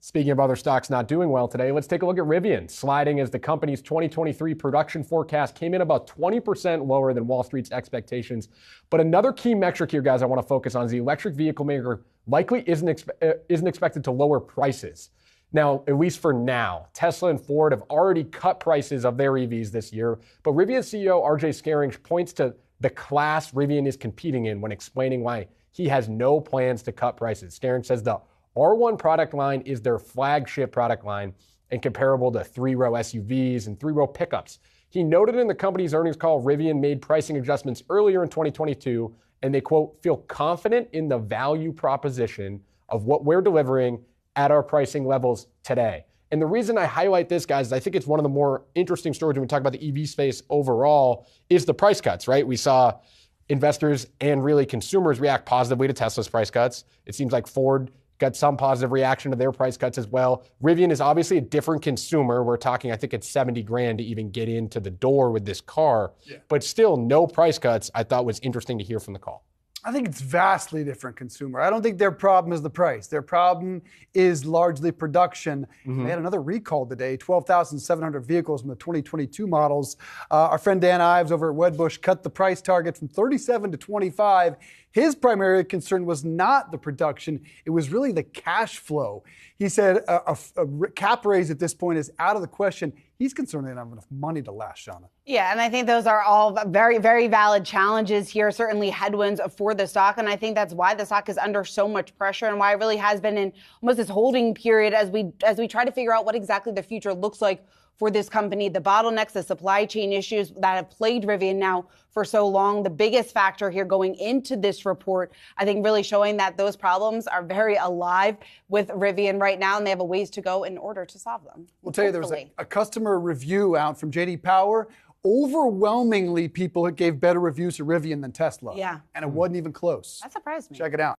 Speaking of other stocks not doing well today, let's take a look at Rivian, sliding as the company's 2023 production forecast came in about 20% lower than Wall Street's expectations. But another key metric here, guys, I want to focus on is the electric vehicle maker likely isn't, expe- eh, isn't expected to lower prices. Now, at least for now, Tesla and Ford have already cut prices of their EVs this year, but Rivian CEO RJ Scaring points to the class Rivian is competing in when explaining why he has no plans to cut prices. Staring says the R1 product line is their flagship product line and comparable to three row SUVs and three row pickups. He noted in the company's earnings call Rivian made pricing adjustments earlier in 2022, and they, quote, feel confident in the value proposition of what we're delivering at our pricing levels today. And the reason I highlight this, guys, is I think it's one of the more interesting stories when we talk about the EV space overall is the price cuts, right? We saw investors and really consumers react positively to Tesla's price cuts. It seems like Ford got some positive reaction to their price cuts as well. Rivian is obviously a different consumer. We're talking, I think it's 70 grand to even get into the door with this car, yeah. but still no price cuts. I thought was interesting to hear from the call. I think it's vastly different consumer. I don't think their problem is the price. Their problem is largely production. Mm-hmm. They had another recall today, 12,700 vehicles from the 2022 models. Uh, our friend Dan Ives over at Wedbush cut the price target from 37 to 25. His primary concern was not the production, it was really the cash flow. He said a, a, a cap raise at this point is out of the question he's concerned they don't have enough money to lash on it. Yeah, and I think those are all very, very valid challenges here, certainly headwinds for the stock. And I think that's why the stock is under so much pressure and why it really has been in almost this holding period as we as we try to figure out what exactly the future looks like for this company, the bottlenecks, the supply chain issues that have plagued Rivian now for so long. The biggest factor here going into this report, I think, really showing that those problems are very alive with Rivian right now, and they have a ways to go in order to solve them. We'll tell you there was a, a customer review out from JD Power overwhelmingly people gave better reviews to Rivian than Tesla. Yeah. And it wasn't even close. That surprised me. Check it out.